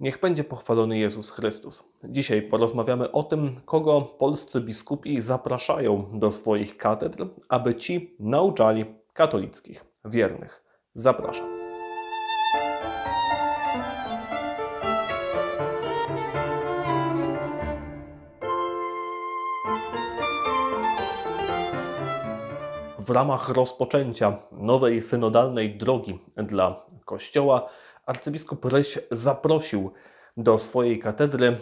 Niech będzie pochwalony Jezus Chrystus. Dzisiaj porozmawiamy o tym, kogo polscy biskupi zapraszają do swoich katedr, aby ci nauczali katolickich wiernych. Zapraszam. W ramach rozpoczęcia nowej synodalnej drogi dla Kościoła arcybiskup Ryś zaprosił do swojej katedry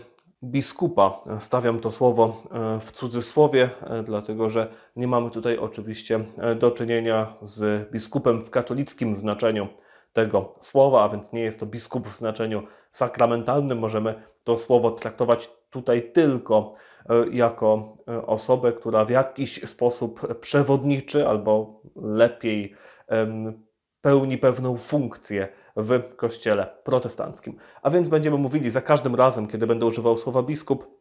biskupa. Stawiam to słowo e, w cudzysłowie, e, dlatego że nie mamy tutaj oczywiście e, do czynienia z biskupem w katolickim znaczeniu tego słowa, a więc nie jest to biskup w znaczeniu sakramentalnym. Możemy to słowo traktować tutaj tylko jako osobę, która w jakiś sposób przewodniczy albo lepiej pełni pewną funkcję w kościele protestanckim. A więc będziemy mówili za każdym razem, kiedy będę używał słowa biskup,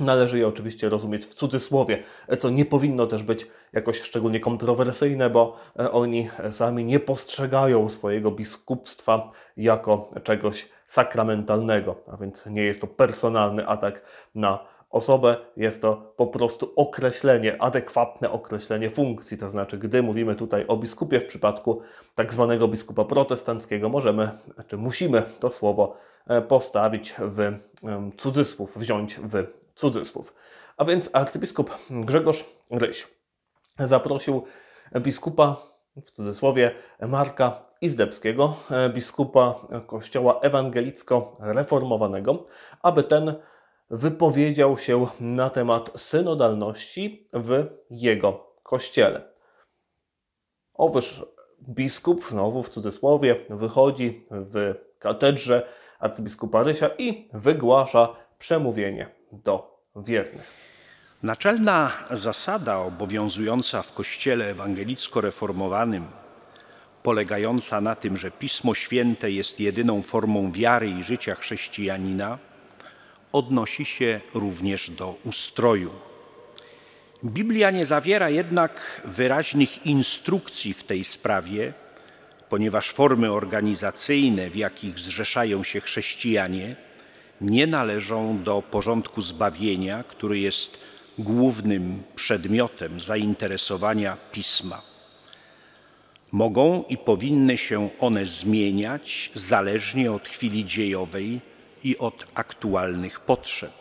Należy je oczywiście rozumieć w cudzysłowie, co nie powinno też być jakoś szczególnie kontrowersyjne, bo e, oni sami nie postrzegają swojego biskupstwa jako czegoś sakramentalnego, a więc nie jest to personalny atak na osobę, jest to po prostu określenie, adekwatne określenie funkcji. To znaczy, gdy mówimy tutaj o biskupie, w przypadku tak zwanego biskupa protestanckiego, możemy czy znaczy musimy to słowo e, postawić w cudzysłów, wziąć w cudzysłów. A więc arcybiskup Grzegorz Ryś zaprosił biskupa w cudzysłowie Marka Izdebskiego, e, biskupa kościoła ewangelicko-reformowanego, aby ten wypowiedział się na temat synodalności w jego kościele. Owyż biskup, znowu w cudzysłowie, wychodzi w katedrze arcybiskupa Rysia i wygłasza przemówienie do wiernych. Naczelna zasada obowiązująca w Kościele ewangelicko-reformowanym, polegająca na tym, że Pismo Święte jest jedyną formą wiary i życia chrześcijanina – odnosi się również do ustroju. Biblia nie zawiera jednak wyraźnych instrukcji w tej sprawie, ponieważ formy organizacyjne, w jakich zrzeszają się chrześcijanie, nie należą do porządku zbawienia, który jest głównym przedmiotem zainteresowania pisma. Mogą i powinny się one zmieniać zależnie od chwili dziejowej, i od aktualnych potrzeb.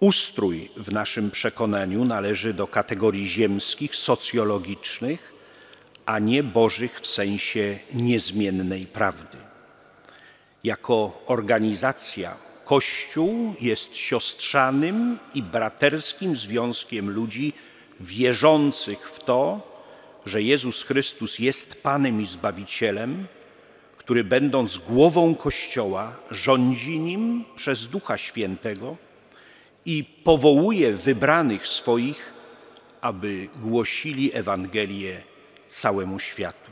Ustrój w naszym przekonaniu należy do kategorii ziemskich, socjologicznych, a nie bożych w sensie niezmiennej prawdy. Jako organizacja Kościół jest siostrzanym i braterskim związkiem ludzi wierzących w to, że Jezus Chrystus jest Panem i Zbawicielem, który będąc głową Kościoła, rządzi nim przez Ducha Świętego i powołuje wybranych swoich, aby głosili Ewangelię całemu światu.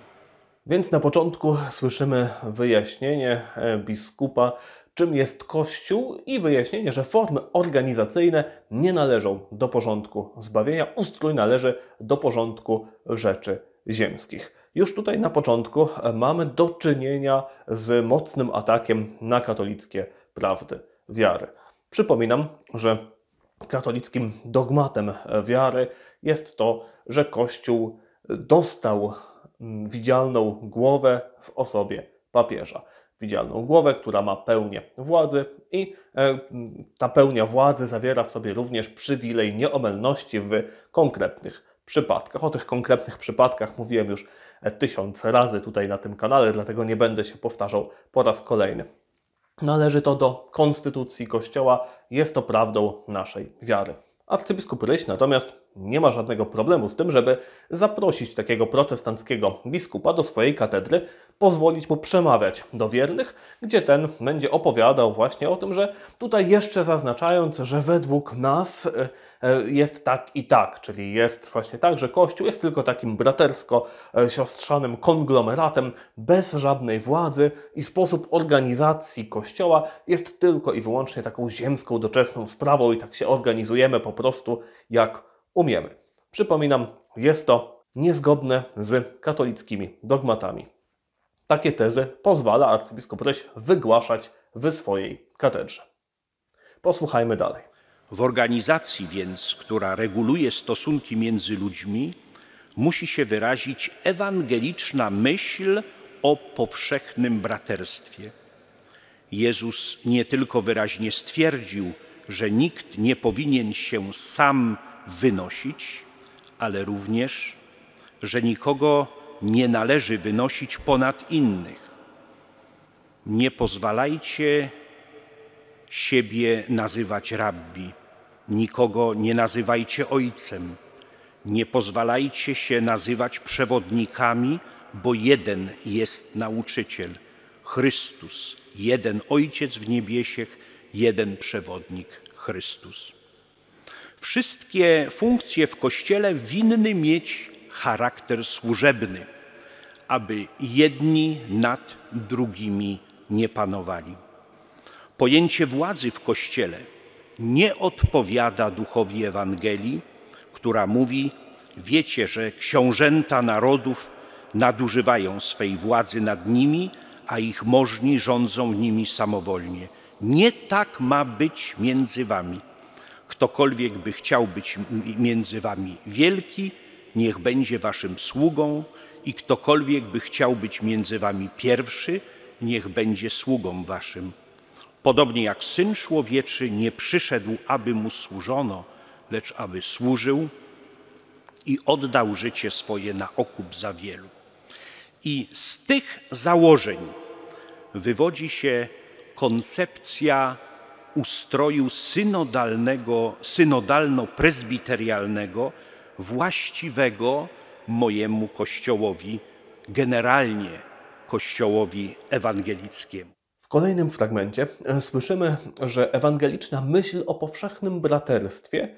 Więc na początku słyszymy wyjaśnienie e, biskupa, czym jest Kościół i wyjaśnienie, że formy organizacyjne nie należą do porządku zbawienia, ustrój należy do porządku rzeczy ziemskich. Już tutaj na początku e, mamy do czynienia z mocnym atakiem na katolickie prawdy wiary. Przypominam, że katolickim dogmatem e, wiary jest to, że Kościół dostał widzialną głowę w osobie papieża. Widzialną głowę, która ma pełnię władzy, i e, ta pełnia władzy zawiera w sobie również przywilej nieomylności w konkretnych przypadkach. O tych konkretnych przypadkach mówiłem już tysiąc razy tutaj na tym kanale, dlatego nie będę się powtarzał po raz kolejny. Należy to do konstytucji Kościoła, jest to prawdą naszej wiary. Arcybiskup Ryś natomiast nie ma żadnego problemu z tym, żeby zaprosić takiego protestanckiego biskupa do swojej katedry, pozwolić mu przemawiać do wiernych, gdzie ten będzie opowiadał właśnie o tym, że tutaj jeszcze zaznaczając, że według nas y, E, jest tak i tak, czyli jest właśnie tak, że Kościół jest tylko takim bratersko-siostrzanym e, konglomeratem bez żadnej władzy i sposób organizacji Kościoła jest tylko i wyłącznie taką ziemską, doczesną sprawą i tak się organizujemy po prostu jak umiemy. Przypominam, jest to niezgodne z katolickimi dogmatami. Takie tezy pozwala arcybiskup Ryś wygłaszać w swojej katedrze. Posłuchajmy dalej. W organizacji więc, która reguluje stosunki między ludźmi, musi się wyrazić ewangeliczna myśl o powszechnym braterstwie. Jezus nie tylko wyraźnie stwierdził, że nikt nie powinien się sam wynosić, ale również, że nikogo nie należy wynosić ponad innych. Nie pozwalajcie siebie nazywać rabbi Nikogo nie nazywajcie ojcem. Nie pozwalajcie się nazywać przewodnikami, bo jeden jest nauczyciel Chrystus, jeden ojciec w niebiesiech, jeden przewodnik Chrystus. Wszystkie funkcje w kościele winny mieć charakter służebny, aby jedni nad drugimi nie panowali. Pojęcie władzy w kościele nie odpowiada duchowi Ewangelii, która mówi: Wiecie, że książęta narodów nadużywają swej władzy nad nimi, a ich możni rządzą nimi samowolnie. Nie tak ma być między wami. Ktokolwiek by chciał być między wami wielki, niech będzie waszym sługą, i ktokolwiek by chciał być między wami pierwszy, niech będzie sługą waszym. Podobnie jak Syn Człowieczy nie przyszedł, aby mu służono, lecz aby służył i oddał życie swoje na okup za wielu. I z tych założeń wywodzi się koncepcja ustroju synodalnego, synodalno-prezbiterialnego, właściwego mojemu Kościołowi, generalnie Kościołowi ewangelickiemu kolejnym fragmencie e, słyszymy, że ewangeliczna myśl o powszechnym braterstwie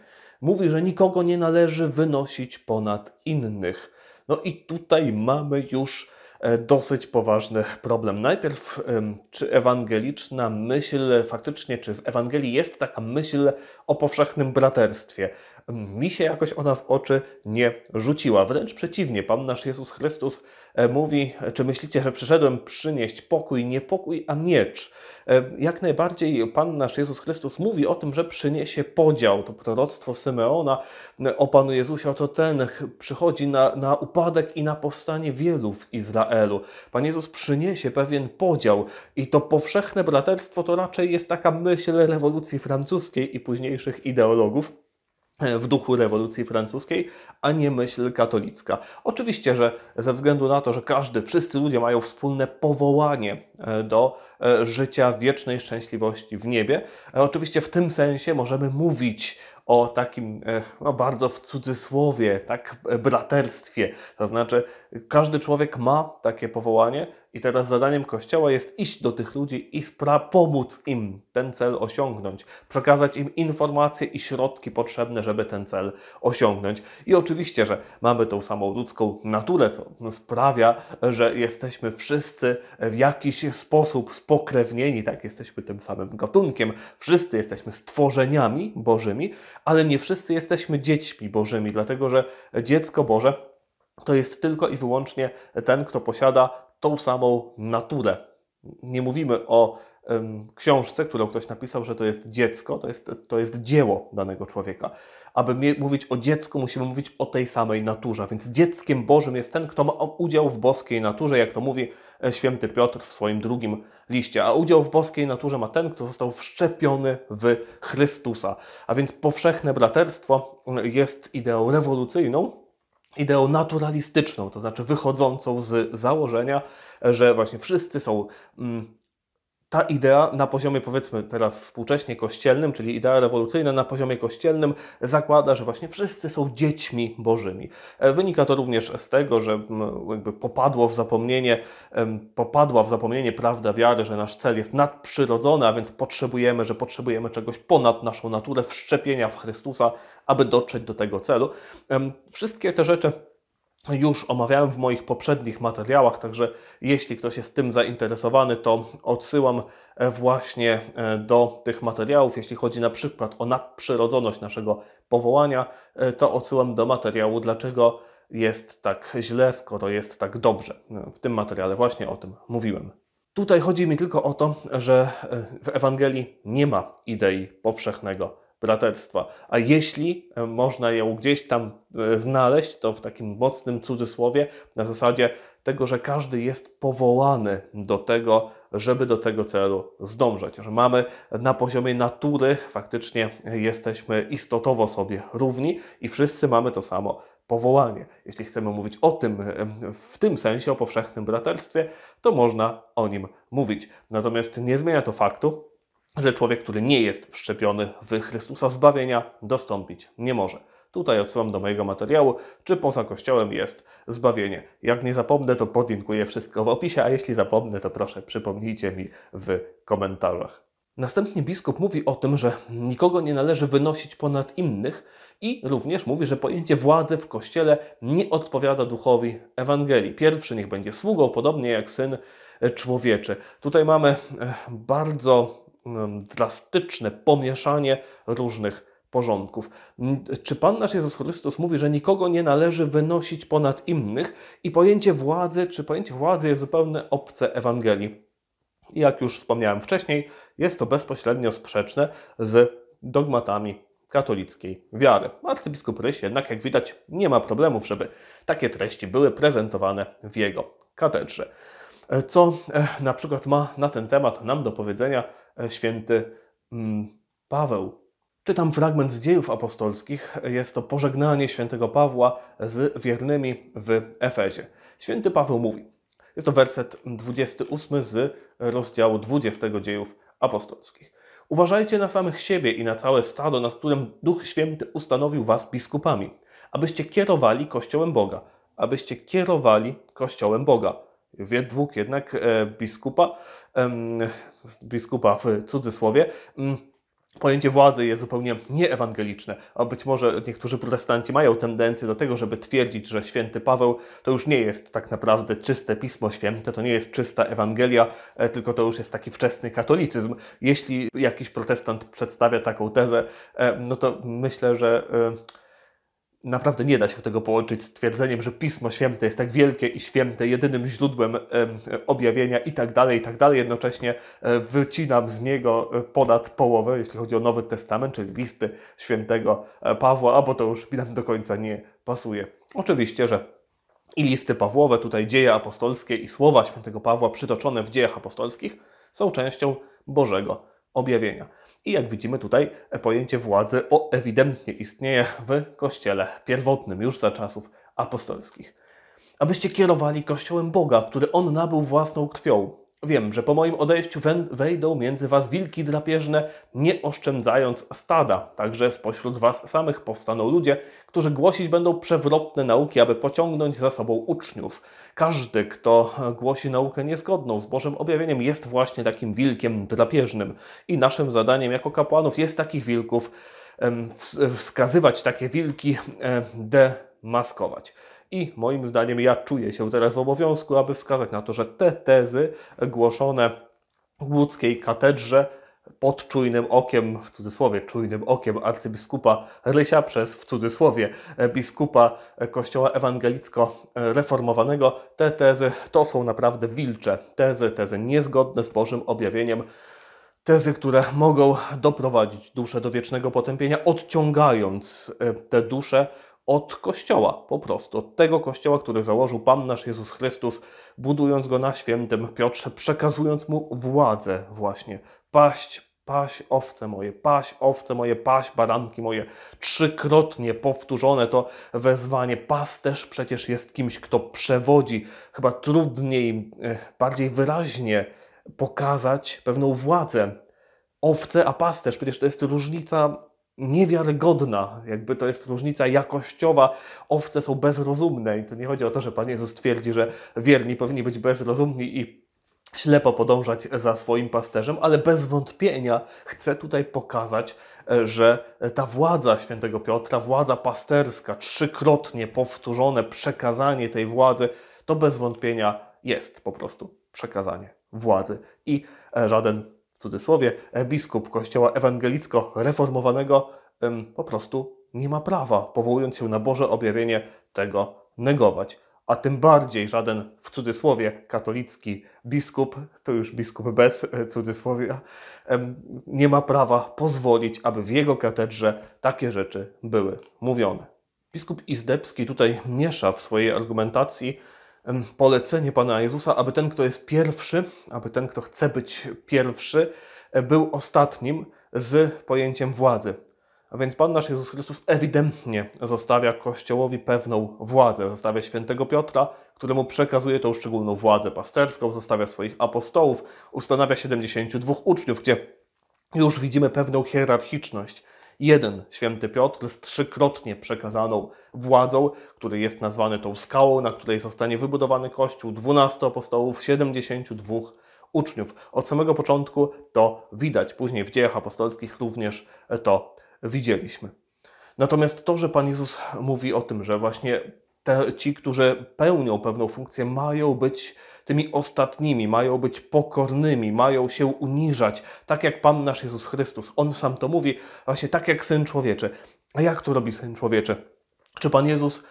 mówi, że nikogo nie należy wynosić ponad innych. No i tutaj mamy już e, dosyć poważny problem. Najpierw, czy ewangeliczna myśl faktycznie, czy w Ewangelii jest taka myśl o powszechnym braterstwie? mi się jakoś ona w oczy nie rzuciła. Wręcz przeciwnie, Pan nasz Jezus Chrystus e, mówi, e, czy myślicie, że przyszedłem przynieść pokój, niepokój, a miecz. E, jak najbardziej Pan nasz Jezus Chrystus mówi o tym, że przyniesie podział. To proroctwo Symeona o Panu Jezusie, oto ten przychodzi na, na upadek i na powstanie wielu w Izraelu. Pan Jezus przyniesie pewien podział i to powszechne braterstwo to raczej jest taka myśl rewolucji francuskiej i późniejszych ideologów w duchu rewolucji francuskiej, a nie myśl katolicka. Oczywiście, że ze względu na to, że każdy, wszyscy ludzie mają wspólne powołanie e, do e, życia wiecznej szczęśliwości w niebie, e, oczywiście w tym sensie możemy mówić o takim no bardzo w cudzysłowie, tak braterstwie. To znaczy, każdy człowiek ma takie powołanie, i teraz zadaniem Kościoła jest iść do tych ludzi i pomóc im ten cel osiągnąć, przekazać im informacje i środki potrzebne, żeby ten cel osiągnąć. I oczywiście, że mamy tą samą ludzką naturę, co sprawia, że jesteśmy wszyscy w jakiś sposób spokrewnieni, tak jesteśmy tym samym gatunkiem, wszyscy jesteśmy stworzeniami bożymi, ale nie wszyscy jesteśmy dziećmi bożymi, dlatego że dziecko Boże to jest tylko i wyłącznie ten, kto posiada tą samą naturę. Nie mówimy o książce, którą ktoś napisał, że to jest dziecko, to jest, to jest dzieło danego człowieka. Aby mówić o dziecku, musimy mówić o tej samej naturze. Więc dzieckiem Bożym jest ten, kto ma udział w boskiej naturze, jak to mówi e, święty Piotr w swoim drugim liście. A udział w boskiej naturze ma ten, kto został wszczepiony w Chrystusa. A więc powszechne braterstwo e, jest ideą rewolucyjną, ideą naturalistyczną, to znaczy wychodzącą z założenia, że właśnie wszyscy są mm, ta idea na poziomie powiedzmy teraz współcześnie kościelnym, czyli idea rewolucyjna na poziomie kościelnym zakłada, że właśnie wszyscy są dziećmi bożymi. E, wynika to również z tego, że jakby popadło w zapomnienie, popadła w zapomnienie prawda wiary, że nasz cel jest nadprzyrodzony, a więc potrzebujemy, że potrzebujemy czegoś ponad naszą naturę, wszczepienia w Chrystusa, aby dotrzeć do tego celu. Wszystkie te rzeczy już omawiałem w moich poprzednich materiałach, także jeśli ktoś jest tym zainteresowany, to odsyłam e, właśnie e, do tych materiałów. Jeśli chodzi na przykład o nadprzyrodzoność naszego powołania, e, to odsyłam do materiału, dlaczego jest tak źle, skoro jest tak dobrze. W tym materiale właśnie o tym mówiłem. Tutaj chodzi mi tylko o to, że w Ewangelii nie ma idei powszechnego braterstwa. A jeśli e, można ją gdzieś tam e, znaleźć, to w takim mocnym cudzysłowie, na zasadzie tego, że każdy jest powołany do tego, żeby do tego celu zdążać, że mamy na poziomie natury faktycznie jesteśmy istotowo sobie równi i wszyscy mamy to samo powołanie. Jeśli chcemy mówić o tym e, w tym sensie, o powszechnym braterstwie, to można o nim mówić. Natomiast nie zmienia to faktu, że człowiek, który nie jest wszczepiony w Chrystusa zbawienia, dostąpić nie może. Tutaj odsyłam do mojego materiału, czy poza Kościołem jest zbawienie. Jak nie zapomnę, to podlinkuję wszystko w opisie, a jeśli zapomnę, to proszę przypomnijcie mi w komentarzach. Następnie biskup mówi o tym, że nikogo nie należy wynosić ponad innych i również mówi, że pojęcie władzy w kościele nie odpowiada duchowi Ewangelii. Pierwszy niech będzie sługą, podobnie jak syn człowieczy. Tutaj mamy e, bardzo Mm, drastyczne pomieszanie różnych porządków. Czy Pan nasz Jezus Chrystus mówi, że nikogo nie należy wynosić ponad innych i pojęcie władzy, czy pojęcie władzy jest zupełnie obce Ewangelii? I jak już wspomniałem wcześniej, jest to bezpośrednio sprzeczne z dogmatami katolickiej wiary. Arcybiskup Ryś jednak, jak widać, nie ma problemów, żeby takie treści były prezentowane w jego katedrze. E, co e, na przykład ma na ten temat nam do powiedzenia E, święty mm, Paweł. Czytam fragment z dziejów apostolskich. Jest to pożegnanie świętego Pawła z wiernymi w Efezie. Święty Paweł mówi, jest to werset 28 z rozdziału 20 dziejów apostolskich. Uważajcie na samych siebie i na całe stado, nad którym Duch Święty ustanowił was biskupami, abyście kierowali Kościołem Boga, abyście kierowali Kościołem Boga. Według jednak e, biskupa biskupa w cudzysłowie, mm, pojęcie władzy jest zupełnie nieewangeliczne, a być może niektórzy protestanci mają tendencję do tego, żeby twierdzić, że święty Paweł to już nie jest tak naprawdę czyste Pismo Święte, to nie jest czysta Ewangelia, e, tylko to już jest taki wczesny katolicyzm. Jeśli jakiś protestant przedstawia taką tezę, e, no to myślę, że e, naprawdę nie da się tego połączyć z twierdzeniem, że Pismo Święte jest tak wielkie i święte, jedynym źródłem objawienia i tak dalej, i tak dalej. Jednocześnie e, wycinam z niego e, ponad połowę, jeśli chodzi o Nowy Testament, czyli listy świętego e, Pawła, albo to już nam do końca nie pasuje. Oczywiście, że i listy Pawłowe, tutaj dzieje apostolskie i słowa świętego Pawła przytoczone w dziejach apostolskich są częścią Bożego objawienia. I jak widzimy tutaj pojęcie władzy o, ewidentnie istnieje w kościele pierwotnym już za czasów apostolskich. Abyście kierowali kościołem Boga, który on nabył własną krwią, Wiem, że po moim odejściu wejdą między was wilki drapieżne, nie oszczędzając stada. Także spośród was samych powstaną ludzie, którzy głosić będą przewrotne nauki, aby pociągnąć za sobą uczniów. Każdy, kto głosi naukę niezgodną z Bożym objawieniem, jest właśnie takim wilkiem drapieżnym. I naszym zadaniem jako kapłanów jest takich wilków wskazywać, takie wilki demaskować. I moim zdaniem ja czuję się teraz w obowiązku, aby wskazać na to, że te tezy głoszone w łódzkiej katedrze pod czujnym okiem, w cudzysłowie czujnym okiem arcybiskupa Rysia przez, w cudzysłowie, biskupa kościoła ewangelicko-reformowanego, te tezy to są naprawdę wilcze tezy, tezy niezgodne z Bożym objawieniem, tezy, które mogą doprowadzić duszę do wiecznego potępienia, odciągając e, te dusze od Kościoła, po prostu od tego Kościoła, który założył Pan nasz Jezus Chrystus, budując go na świętym Piotrze, przekazując mu władzę właśnie. Paść, paść owce moje, paść owce moje, paść baranki moje. Trzykrotnie powtórzone to wezwanie. Pasterz przecież jest kimś, kto przewodzi. Chyba trudniej, e, bardziej wyraźnie pokazać pewną władzę. Owce a pasterz, przecież to jest różnica niewiarygodna. Jakby to jest różnica jakościowa. Owce są bezrozumne i to nie chodzi o to, że Pan Jezus twierdzi, że wierni powinni być bezrozumni i ślepo podążać za swoim pasterzem, ale bez wątpienia chcę tutaj pokazać, e, że ta władza świętego Piotra, władza pasterska, trzykrotnie powtórzone przekazanie tej władzy, to bez wątpienia jest po prostu przekazanie władzy i e, żaden cudzysłowie, biskup kościoła ewangelicko-reformowanego po prostu nie ma prawa, powołując się na Boże objawienie, tego negować. A tym bardziej żaden, w cudzysłowie, katolicki biskup, to już biskup bez e, cudzysłowia, nie ma prawa pozwolić, aby w jego katedrze takie rzeczy były mówione. Biskup Izdebski tutaj miesza w swojej argumentacji polecenie Pana Jezusa, aby ten, kto jest pierwszy, aby ten, kto chce być pierwszy, e, był ostatnim z pojęciem władzy. A więc Pan nasz Jezus Chrystus ewidentnie zostawia Kościołowi pewną władzę. Zostawia świętego Piotra, któremu przekazuje tą szczególną władzę pasterską, zostawia swoich apostołów, ustanawia 72 uczniów, gdzie już widzimy pewną hierarchiczność. Jeden święty Piotr z trzykrotnie przekazaną władzą, który jest nazwany tą skałą, na której zostanie wybudowany kościół, 12 apostołów, 72 uczniów. Od samego początku to widać, później w dziejach apostolskich również to widzieliśmy. Natomiast to, że Pan Jezus mówi o tym, że właśnie te, ci, którzy pełnią pewną funkcję, mają być tymi ostatnimi, mają być pokornymi, mają się uniżać, tak jak Pan nasz Jezus Chrystus. On sam to mówi, właśnie tak jak Syn Człowieczy. A jak to robi Syn Człowieczy? Czy Pan Jezus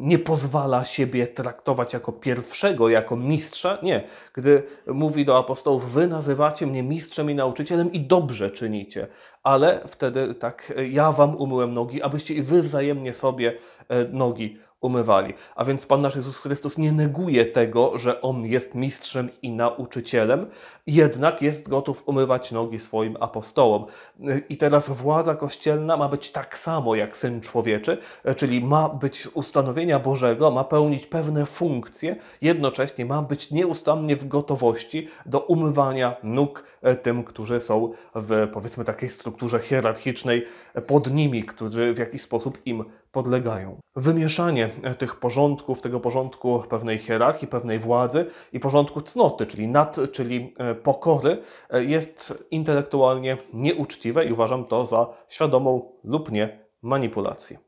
nie pozwala siebie traktować jako pierwszego, jako mistrza. Nie, gdy mówi do apostołów, wy nazywacie mnie mistrzem i nauczycielem i dobrze czynicie, ale wtedy tak e, ja wam umyłem nogi, abyście i wy wzajemnie sobie e, nogi umywali. A więc Pan nasz Jezus Chrystus nie neguje tego, że On jest mistrzem i nauczycielem, jednak jest gotów umywać nogi swoim apostołom. E, I teraz władza kościelna ma być tak samo jak Syn Człowieczy, czyli ma być ustanowienia Bożego, ma pełnić pewne funkcje, jednocześnie ma być nieustannie w gotowości do umywania nóg tym, którzy są w powiedzmy takiej strukturze strukturze hierarchicznej pod nimi, którzy w jakiś sposób im podlegają. Wymieszanie tych porządków, tego porządku pewnej hierarchii, pewnej władzy i porządku cnoty, czyli nad, czyli e, pokory, e, jest intelektualnie nieuczciwe i uważam to za świadomą lub nie manipulację.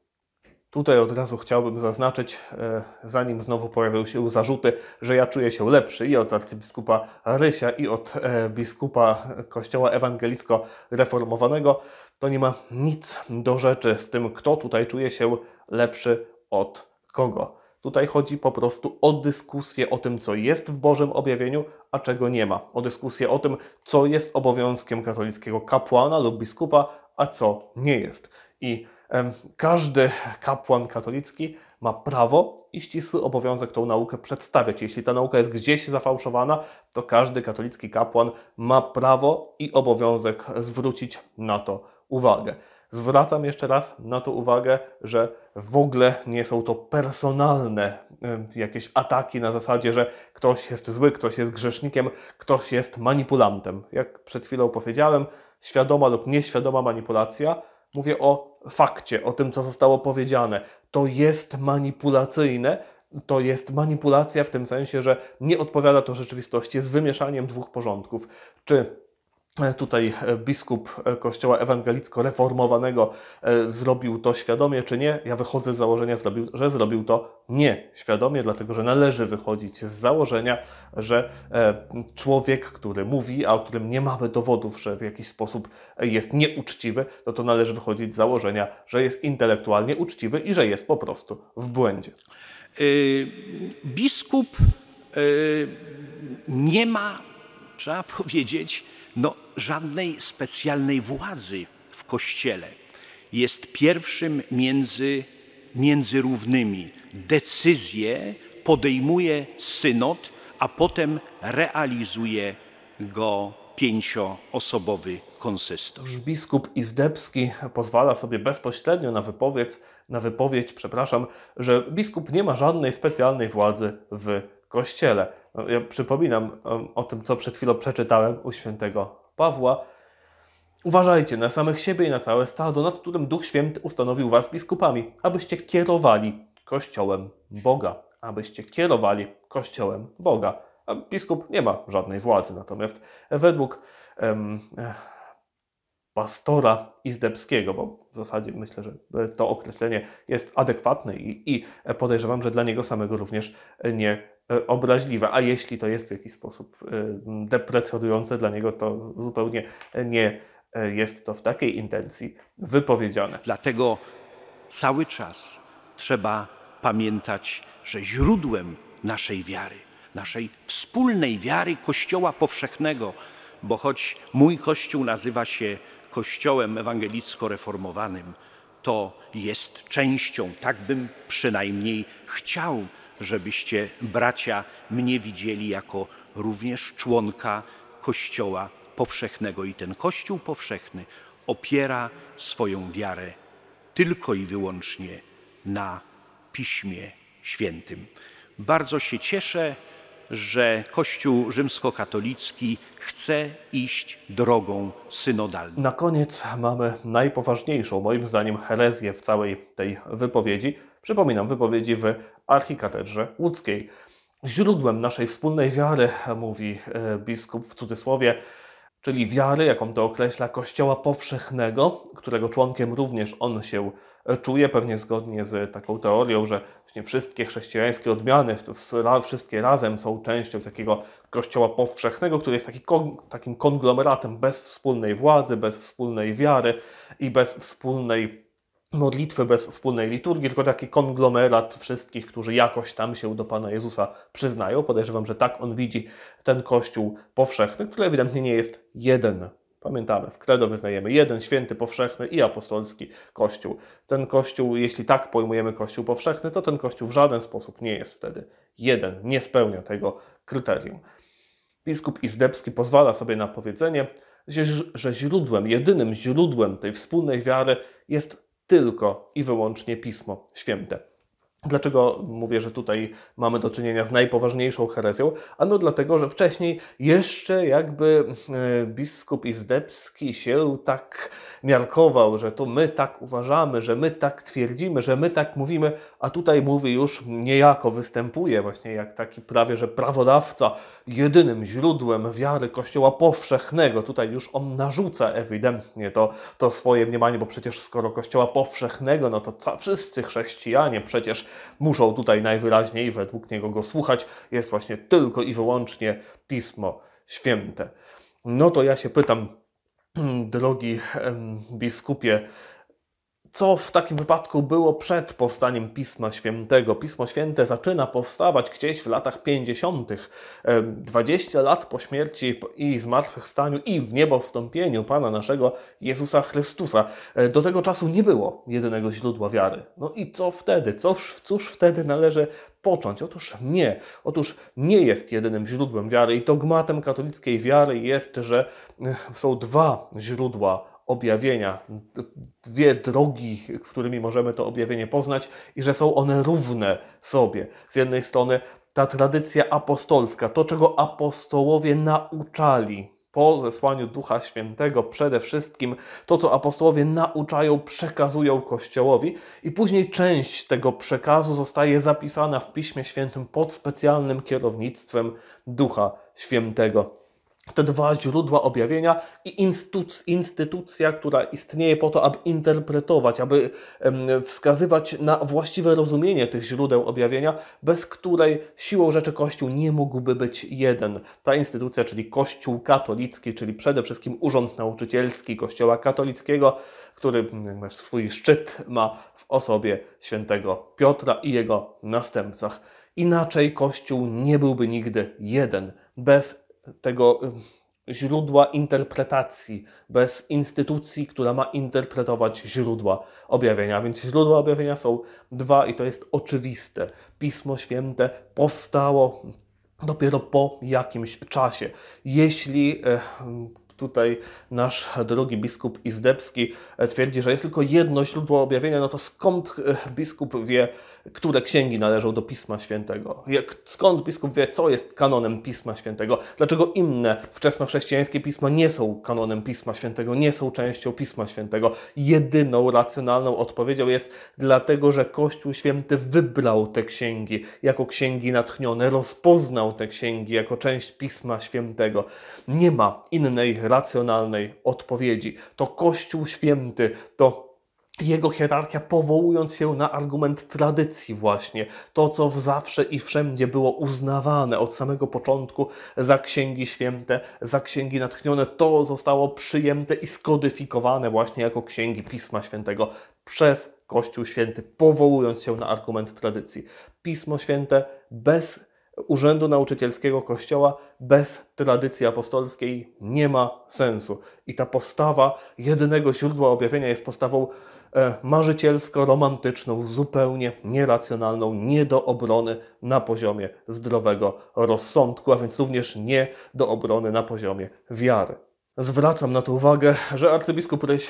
Tutaj od razu chciałbym zaznaczyć, e, zanim znowu pojawią się zarzuty, że ja czuję się lepszy i od arcybiskupa Rysia, i od e, biskupa Kościoła Ewangelicko-Reformowanego. To nie ma nic do rzeczy z tym, kto tutaj czuje się lepszy od kogo. Tutaj chodzi po prostu o dyskusję o tym, co jest w Bożym objawieniu, a czego nie ma. O dyskusję o tym, co jest obowiązkiem katolickiego kapłana lub biskupa, a co nie jest. I każdy kapłan katolicki ma prawo i ścisły obowiązek tą naukę przedstawiać. Jeśli ta nauka jest gdzieś zafałszowana, to każdy katolicki kapłan ma prawo i obowiązek zwrócić na to uwagę. Zwracam jeszcze raz na to uwagę, że w ogóle nie są to personalne jakieś ataki na zasadzie, że ktoś jest zły, ktoś jest grzesznikiem, ktoś jest manipulantem. Jak przed chwilą powiedziałem, świadoma lub nieświadoma manipulacja Mówię o fakcie, o tym, co zostało powiedziane. To jest manipulacyjne, to jest manipulacja w tym sensie, że nie odpowiada to rzeczywistości, z wymieszaniem dwóch porządków. Czy E, tutaj e, biskup e, kościoła ewangelicko-reformowanego zrobił to świadomie czy nie? Ja wychodzę z założenia, że zrobił to nieświadomie, dlatego że należy wychodzić z założenia, że człowiek, który mówi, a o którym nie mamy dowodów, że w jakiś sposób jest nieuczciwy, no to należy wychodzić z założenia, że jest intelektualnie uczciwy i że jest po prostu w błędzie. biskup nie ma, trzeba powiedzieć, no, żadnej specjalnej władzy w Kościele. Jest pierwszym między, między równymi. Decyzję podejmuje synod, a potem realizuje go pięcioosobowy konsystorz. Biskup Izdebski pozwala sobie bezpośrednio na wypowiedź, na wypowiedź, przepraszam, że biskup nie ma żadnej specjalnej władzy w kościele. No, ja przypominam o tym, co przed chwilą przeczytałem u świętego Pawła. Uważajcie na samych siebie i na całe stado, nad którym Duch Święty ustanowił was biskupami, abyście kierowali Kościołem Boga. Abyście kierowali Kościołem Boga. A biskup nie ma żadnej władzy, natomiast według em, eh, pastora Izdebskiego, bo w zasadzie myślę, że to określenie jest adekwatne i, i podejrzewam, że dla niego samego również nie E, obraźliwe, a jeśli to jest w jakiś sposób e, deprecjonujące dla niego, to zupełnie nie e, jest to w takiej intencji wypowiedziane. Dlatego cały czas trzeba pamiętać, że źródłem naszej wiary, naszej wspólnej wiary Kościoła powszechnego, bo choć mój Kościół nazywa się Kościołem ewangelicko-reformowanym, to jest częścią, tak bym przynajmniej chciał, żebyście bracia mnie widzieli jako również członka Kościoła powszechnego. I ten Kościół powszechny opiera swoją wiarę tylko i wyłącznie na Piśmie Świętym. Bardzo się cieszę, że Kościół rzymskokatolicki chce iść drogą synodalną. Na koniec mamy najpoważniejszą, moim zdaniem, herezję w całej tej wypowiedzi. Przypominam, wypowiedzi w archikatedrze łódzkiej. Źródłem naszej wspólnej wiary, mówi e, biskup w cudzysłowie, czyli wiary, jaką to określa, Kościoła powszechnego, którego członkiem również on się czuje, pewnie zgodnie z taką teorią, że właśnie wszystkie chrześcijańskie odmiany, wszystkie razem są częścią takiego Kościoła powszechnego, który jest taki, takim konglomeratem bez wspólnej władzy, bez wspólnej wiary i bez wspólnej modlitwy bez wspólnej liturgii, tylko taki konglomerat wszystkich, którzy jakoś tam się do Pana Jezusa przyznają. Podejrzewam, że tak on widzi ten Kościół powszechny, który ewidentnie nie jest jeden. Pamiętamy, w credo wyznajemy jeden święty, powszechny i apostolski Kościół. Ten Kościół, jeśli tak pojmujemy Kościół powszechny, to ten Kościół w żaden sposób nie jest wtedy jeden, nie spełnia tego kryterium. Biskup Izdebski pozwala sobie na powiedzenie, że źródłem, jedynym źródłem tej wspólnej wiary jest tylko i wyłącznie Pismo Święte. Dlaczego mówię, że tutaj mamy do czynienia z najpoważniejszą herezją? Ano dlatego, że wcześniej jeszcze jakby e, biskup Izdebski się tak miarkował, że to my tak uważamy, że my tak twierdzimy, że my tak mówimy, a tutaj mówi już niejako, występuje właśnie jak taki prawie że prawodawca, jedynym źródłem wiary Kościoła powszechnego. Tutaj już on narzuca ewidentnie to, to swoje mniemanie, bo przecież skoro Kościoła powszechnego, no to wszyscy chrześcijanie przecież muszą tutaj najwyraźniej według niego go słuchać. Jest właśnie tylko i wyłącznie Pismo Święte. No to ja się pytam, drogi biskupie, co w takim wypadku było przed powstaniem Pisma Świętego. Pismo Święte zaczyna powstawać gdzieś w latach 50., 20 e, lat po śmierci i zmartwychwstaniu i w niebo wstąpieniu Pana naszego Jezusa Chrystusa. E, do tego czasu nie było jedynego źródła wiary. No i co wtedy? Cóż, cóż wtedy należy począć? Otóż nie. Otóż nie jest jedynym źródłem wiary i dogmatem katolickiej wiary jest, że e, są dwa źródła objawienia, dwie drogi, którymi możemy to objawienie poznać i że są one równe sobie. Z jednej strony ta tradycja apostolska, to czego apostołowie nauczali po zesłaniu Ducha Świętego, przede wszystkim to, co apostołowie nauczają, przekazują Kościołowi, i później część tego przekazu zostaje zapisana w Piśmie Świętym pod specjalnym kierownictwem Ducha Świętego te dwa źródła objawienia i instytucja, która istnieje po to, aby interpretować, aby wskazywać na właściwe rozumienie tych źródeł objawienia, bez której siłą rzeczy Kościół nie mógłby być jeden. Ta instytucja, czyli Kościół katolicki, czyli przede wszystkim Urząd Nauczycielski Kościoła Katolickiego, który mm, swój szczyt ma w osobie świętego Piotra i jego następcach. Inaczej Kościół nie byłby nigdy jeden bez tego y, źródła interpretacji, bez instytucji, która ma interpretować źródła objawienia. Więc źródła objawienia są dwa i to jest oczywiste. Pismo Święte powstało dopiero po jakimś czasie. Jeśli y, tutaj nasz drogi biskup Izdebski e, twierdzi, że jest tylko jedno źródło objawienia, no to skąd e, biskup wie, które księgi należą do Pisma Świętego? Skąd biskup wie, co jest kanonem Pisma Świętego? Dlaczego inne wczesnochrześcijańskie pisma nie są kanonem Pisma Świętego, nie są częścią Pisma Świętego? Jedyną racjonalną odpowiedzią jest dlatego, że Kościół Święty wybrał te księgi jako księgi natchnione, rozpoznał te księgi jako część Pisma Świętego. Nie ma innej racjonalnej odpowiedzi. To Kościół Święty, to jego hierarchia powołując się na argument tradycji właśnie, to co zawsze i wszędzie było uznawane od samego początku za księgi święte, za księgi natchnione, to zostało przyjęte i skodyfikowane właśnie jako księgi Pisma Świętego przez Kościół Święty, powołując się na argument tradycji. Pismo Święte bez urzędu nauczycielskiego Kościoła bez tradycji apostolskiej nie ma sensu. I ta postawa jedynego źródła objawienia jest postawą e, marzycielsko-romantyczną, zupełnie nieracjonalną, nie do obrony na poziomie zdrowego rozsądku, a więc również nie do obrony na poziomie wiary. Zwracam na to uwagę, że arcybiskup Ryś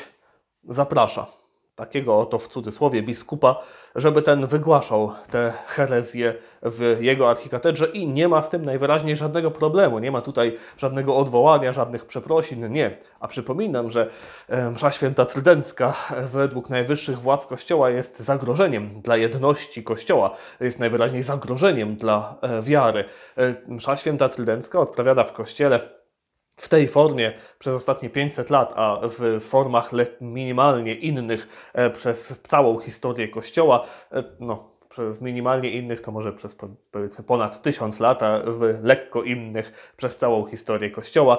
zaprasza takiego oto w cudzysłowie biskupa, żeby ten wygłaszał te herezje w jego archikatedrze i nie ma z tym najwyraźniej żadnego problemu. Nie ma tutaj żadnego odwołania, żadnych przeprosin, nie. A przypominam, że e, msza święta trydencka e, według najwyższych władz Kościoła jest zagrożeniem dla jedności Kościoła, jest najwyraźniej zagrożeniem dla e, wiary. Msza święta trydencka odprawiana w Kościele w tej formie przez ostatnie 500 lat, a w formach minimalnie innych e, przez całą historię Kościoła, e, no, w minimalnie innych to może przez powiedzmy ponad 1000 lat, a w lekko innych przez całą historię Kościoła.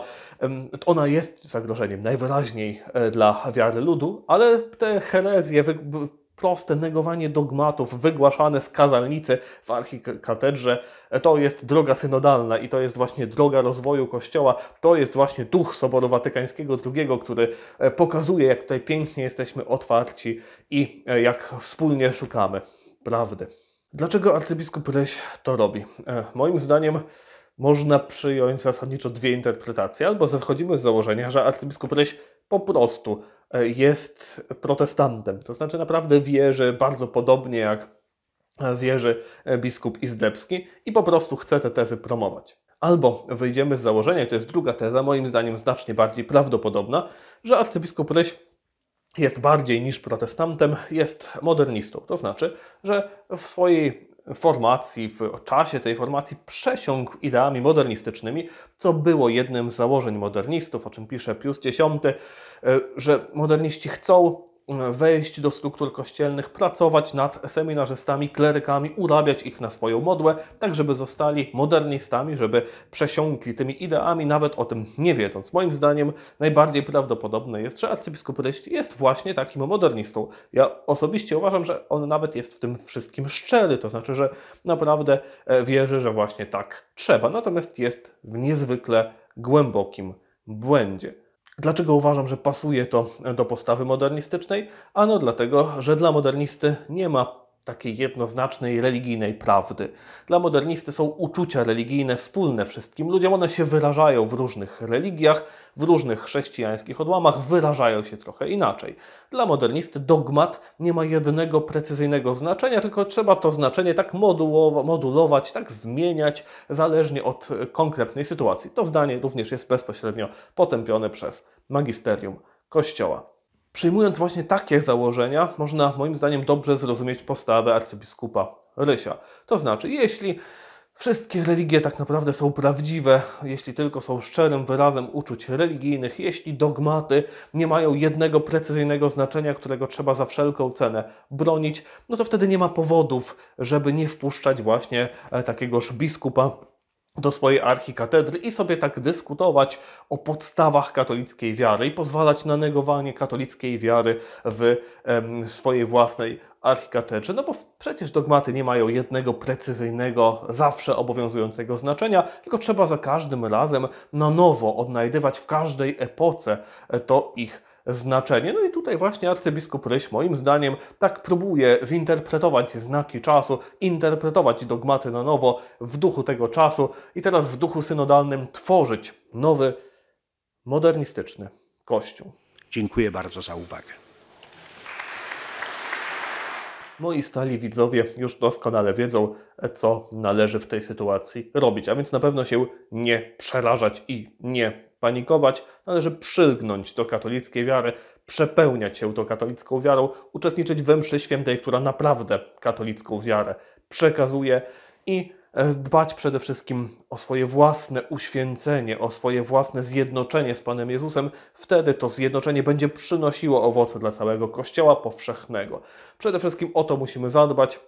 Ona jest zagrożeniem najwyraźniej e, dla wiary ludu, ale te herezje proste negowanie dogmatów wygłaszane z kazalnicy w archikatedrze. To jest droga synodalna i to jest właśnie droga rozwoju Kościoła. To jest właśnie duch Soboru Watykańskiego II, który e, pokazuje, jak tutaj pięknie jesteśmy otwarci i e, jak wspólnie szukamy prawdy. Dlaczego arcybiskup Ryś to robi? E, moim zdaniem można przyjąć zasadniczo dwie interpretacje. Albo wychodzimy z założenia, że arcybiskup Ryś po prostu E, jest protestantem. To znaczy naprawdę wierzy bardzo podobnie jak e, wierzy e, biskup Izdebski i po prostu chce te tezy promować. Albo wyjdziemy z założenia, i to jest druga teza, moim zdaniem znacznie bardziej prawdopodobna, że arcybiskup Ryś jest bardziej niż protestantem, jest modernistą. To znaczy, że w swojej formacji, w czasie tej formacji przesiąkł ideami modernistycznymi, co było jednym z założeń modernistów, o czym pisze Pius X, e, że moderniści chcą wejść do struktur kościelnych, pracować nad seminarzystami, klerykami, urabiać ich na swoją modłę, tak żeby zostali modernistami, żeby przesiąkli tymi ideami, nawet o tym nie wiedząc. Moim zdaniem najbardziej prawdopodobne jest, że arcybiskup Ryść jest właśnie takim modernistą. Ja osobiście uważam, że on nawet jest w tym wszystkim szczery, to znaczy, że naprawdę e, wierzy, że właśnie tak trzeba, natomiast jest w niezwykle głębokim błędzie. Dlaczego uważam, że pasuje to do postawy modernistycznej? Ano dlatego, że dla modernisty nie ma takiej jednoznacznej religijnej prawdy. Dla modernisty są uczucia religijne wspólne wszystkim ludziom. One się wyrażają w różnych religiach, w różnych chrześcijańskich odłamach, wyrażają się trochę inaczej. Dla modernisty dogmat nie ma jednego precyzyjnego znaczenia, tylko trzeba to znaczenie tak modulować, tak zmieniać, zależnie od konkretnej sytuacji. To zdanie również jest bezpośrednio potępione przez magisterium Kościoła. Przyjmując właśnie takie założenia, można moim zdaniem dobrze zrozumieć postawę arcybiskupa Rysia. To znaczy, jeśli Wszystkie religie tak naprawdę są prawdziwe, jeśli tylko są szczerym wyrazem uczuć religijnych, jeśli dogmaty nie mają jednego precyzyjnego znaczenia, którego trzeba za wszelką cenę bronić, no to wtedy nie ma powodów, żeby nie wpuszczać właśnie e, takiegoż biskupa do swojej archikatedry i sobie tak dyskutować o podstawach katolickiej wiary i pozwalać na negowanie katolickiej wiary w em, swojej własnej archikatedrze, no bo przecież dogmaty nie mają jednego precyzyjnego, zawsze obowiązującego znaczenia, tylko trzeba za każdym razem na nowo odnajdywać w każdej epoce e, to ich znaczenie. No i tutaj właśnie arcybiskup Ryś moim zdaniem tak próbuje zinterpretować znaki czasu, interpretować dogmaty na nowo w duchu tego czasu i teraz w duchu synodalnym tworzyć nowy, modernistyczny Kościół. Dziękuję bardzo za uwagę. Moi stali widzowie już doskonale wiedzą, co należy w tej sytuacji robić, a więc na pewno się nie przerażać i nie panikować, należy przylgnąć do katolickiej wiary, przepełniać się to katolicką wiarą, uczestniczyć w mszy świętej, która naprawdę katolicką wiarę przekazuje i e, dbać przede wszystkim o swoje własne uświęcenie, o swoje własne zjednoczenie z Panem Jezusem, wtedy to zjednoczenie będzie przynosiło owoce dla całego Kościoła powszechnego. Przede wszystkim o to musimy zadbać,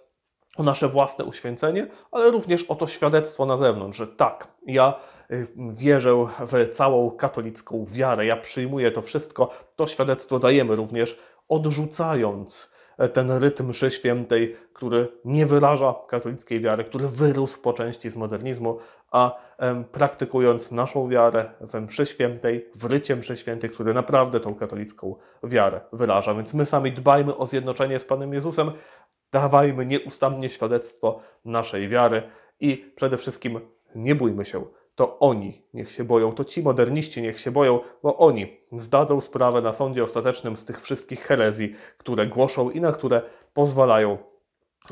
o nasze własne uświęcenie, ale również o to świadectwo na zewnątrz, że tak, ja Y, wierzę w całą katolicką wiarę, ja przyjmuję to wszystko, to świadectwo dajemy również odrzucając e, ten rytm mszy świętej, który nie wyraża katolickiej wiary, który wyrósł po części z modernizmu, a praktykując naszą wiarę w mszy świętej, w rycie mszy świętej, który naprawdę tą katolicką wiarę wyraża. Więc my sami dbajmy o zjednoczenie z Panem Jezusem, dawajmy nieustannie świadectwo naszej wiary i przede wszystkim nie bójmy się to oni niech się boją, to ci moderniści niech się boją, bo oni zdadzą sprawę na sądzie ostatecznym z tych wszystkich herezji, które głoszą i na które pozwalają.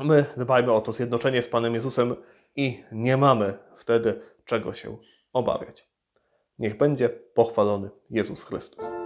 My dbajmy o to zjednoczenie z Panem Jezusem i nie mamy wtedy czego się obawiać. Niech będzie pochwalony Jezus Chrystus.